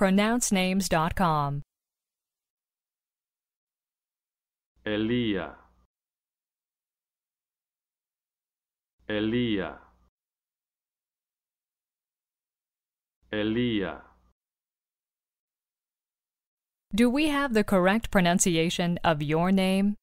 pronouncenames.com. Elia Elia Elia Do we have the correct pronunciation of your name?